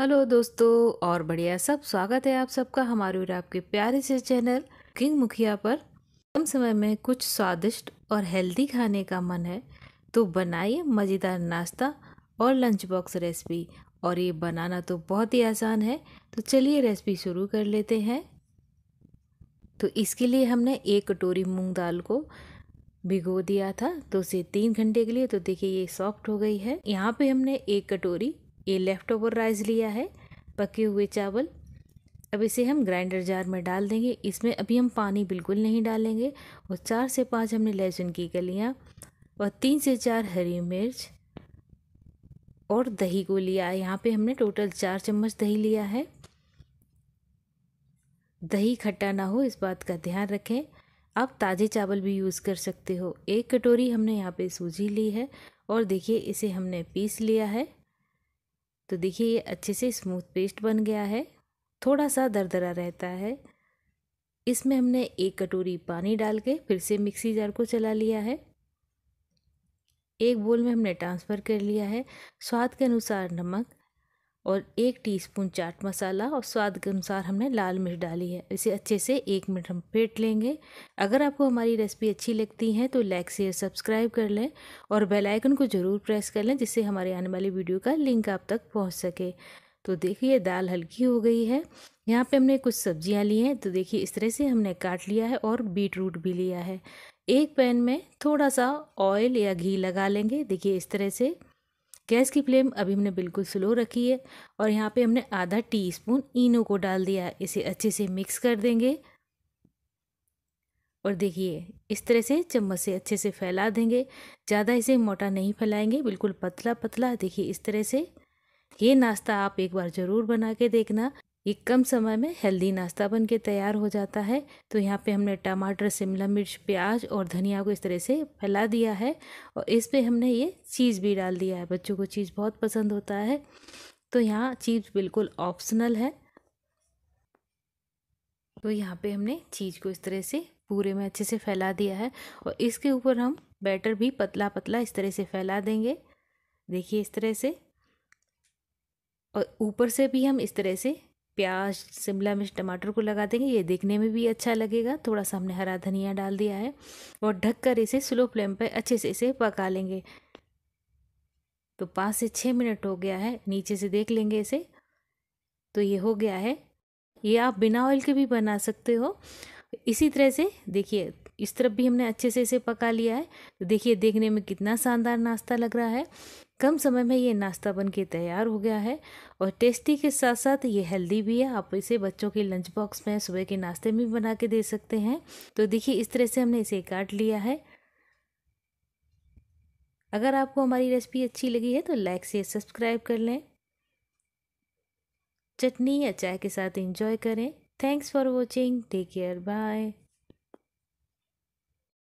hello दोस्तों और बढ़िया सब स्वागत है आप सबका हमारे और आपके प्यारे से चैनल किंग मुखिया पर कम समय में कुछ स्वादिष्ट और हेल्दी खाने का मन है तो बनाइए मज़ेदार नाश्ता और लंच बॉक्स रेसिपी और ये बनाना तो बहुत ही आसान है तो चलिए रेसिपी शुरू कर लेते हैं तो इसके लिए हमने एक कटोरी मूंग दाल को भिगो दिया था तो उसे तीन घंटे के लिए तो देखिए ये सॉफ्ट हो गई है यहाँ पे हमने एक कटोरी ये लेफ़्ट ओवर राइस लिया है पके हुए चावल अब इसे हम ग्राइंडर जार में डाल देंगे इसमें अभी हम पानी बिल्कुल नहीं डालेंगे और चार से पाँच हमने लहसुन की गलियाँ और तीन से चार हरी मिर्च और दही को लिया है यहाँ पर हमने टोटल चार चम्मच दही लिया है दही खट्टा ना हो इस बात का ध्यान रखें आप ताज़े चावल भी यूज़ कर सकते हो एक कटोरी हमने यहाँ पे सूजी ली है और देखिए इसे हमने पीस लिया है तो देखिए ये अच्छे से स्मूथ पेस्ट बन गया है थोड़ा सा दरदरा रहता है इसमें हमने एक कटोरी पानी डाल के फिर से मिक्सी जार को चला लिया है एक बोल में हमने ट्रांसफ़र कर लिया है स्वाद के अनुसार नमक और एक टीस्पून चाट मसाला और स्वाद के अनुसार हमने लाल मिर्च डाली है इसे अच्छे से एक मिनट हम फेंट लेंगे अगर आपको हमारी रेसिपी अच्छी लगती है तो लाइक शेयर सब्सक्राइब कर लें और बेल आइकन को ज़रूर प्रेस कर लें जिससे हमारे आने वाली वीडियो का लिंक आप तक पहुँच सके तो देखिए दाल हल्की हो गई है यहाँ पर हमने कुछ सब्जियाँ ली हैं तो देखिए इस तरह से हमने काट लिया है और बीट रूट भी लिया है एक पैन में थोड़ा सा ऑयल या घी लगा लेंगे देखिए इस तरह से गैस की फ्लेम अभी हमने बिल्कुल स्लो रखी है और यहाँ पे हमने आधा टीस्पून इनो को डाल दिया है इसे अच्छे से मिक्स कर देंगे और देखिए इस तरह से चम्मच से अच्छे से फैला देंगे ज़्यादा इसे मोटा नहीं फैलाएंगे बिल्कुल पतला पतला देखिए इस तरह से ये नाश्ता आप एक बार ज़रूर बना के देखना ये कम समय में हेल्दी नाश्ता बन के तैयार हो जाता है तो यहाँ पे हमने टमाटर शिमला मिर्च प्याज और धनिया को इस तरह से फैला दिया है और इस पर हमने ये चीज़ भी डाल दिया है बच्चों को चीज़ बहुत पसंद होता है तो यहाँ चीज़ बिल्कुल ऑप्शनल है तो यहाँ पे हमने चीज़ को इस तरह से पूरे में अच्छे से फैला दिया है और इसके ऊपर हम बैटर भी पतला पतला इस तरह से फैला देंगे देखिए इस तरह से और ऊपर से भी हम इस तरह से प्याज शिमला मिर्च टमाटर को लगा देंगे ये देखने में भी अच्छा लगेगा थोड़ा सा हमने हरा धनिया डाल दिया है और ढककर इसे स्लो फ्लेम पर अच्छे से इसे पका लेंगे तो पाँच से छः मिनट हो गया है नीचे से देख लेंगे इसे तो ये हो गया है ये आप बिना ऑयल के भी बना सकते हो इसी तरह से देखिए इस तरफ भी हमने अच्छे से इसे पका लिया है तो देखिए देखने में कितना शानदार नाश्ता लग रहा है कम समय में ये नाश्ता बन के तैयार हो गया है और टेस्टी के साथ साथ ये हेल्दी भी है आप इसे बच्चों के लंच बॉक्स में सुबह के नाश्ते में बना के दे सकते हैं तो देखिए इस तरह से हमने इसे काट लिया है अगर आपको हमारी रेसिपी अच्छी लगी है तो लाइक से सब्सक्राइब कर लें चटनी या चाय के साथ इंजॉय करें thanks for watching take care bye